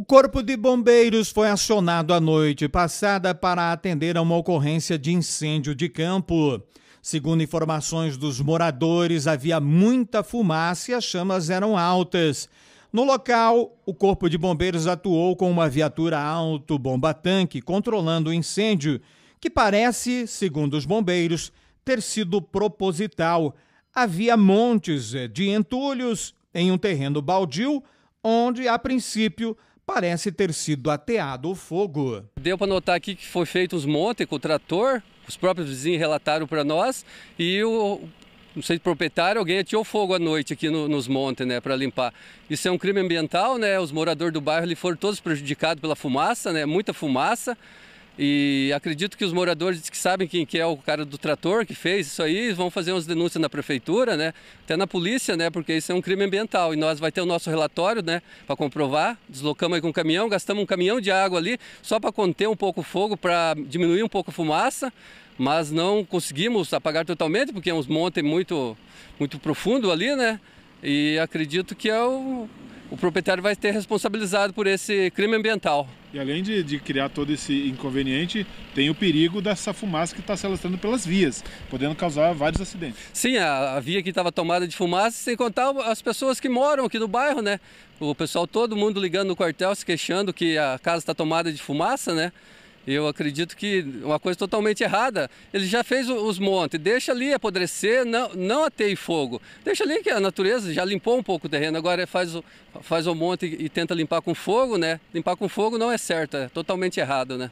O Corpo de Bombeiros foi acionado à noite passada para atender a uma ocorrência de incêndio de campo. Segundo informações dos moradores, havia muita fumaça e as chamas eram altas. No local, o Corpo de Bombeiros atuou com uma viatura auto-bomba-tanque controlando o incêndio, que parece, segundo os bombeiros, ter sido proposital. Havia montes eh, de entulhos em um terreno baldio, onde, a princípio, parece ter sido ateado o fogo. Deu para notar aqui que foi feito os montes com o trator, os próprios vizinhos relataram para nós, e o não sei, proprietário, alguém atirou fogo à noite aqui no, nos montes, né, para limpar. Isso é um crime ambiental, né? Os moradores do bairro ali foram todos prejudicados pela fumaça, né? Muita fumaça. E acredito que os moradores que sabem quem que é o cara do trator que fez isso aí, vão fazer umas denúncias na prefeitura, né? Até na polícia, né? Porque isso é um crime ambiental. E nós vai ter o nosso relatório, né? Para comprovar. Deslocamos aí com um caminhão, gastamos um caminhão de água ali só para conter um pouco o fogo, para diminuir um pouco a fumaça. Mas não conseguimos apagar totalmente, porque é um monte muito, muito profundo ali, né? E acredito que é o, o proprietário vai ser responsabilizado por esse crime ambiental. E além de, de criar todo esse inconveniente, tem o perigo dessa fumaça que está se alastrando pelas vias, podendo causar vários acidentes. Sim, a, a via que estava tomada de fumaça, sem contar as pessoas que moram aqui no bairro, né? O pessoal, todo mundo ligando no quartel, se queixando que a casa está tomada de fumaça, né? Eu acredito que uma coisa totalmente errada. Ele já fez os montes, deixa ali apodrecer, não, não ateie fogo. Deixa ali que a natureza já limpou um pouco o terreno, agora é faz o, faz o monte e, e tenta limpar com fogo, né? Limpar com fogo não é certo, é totalmente errado, né?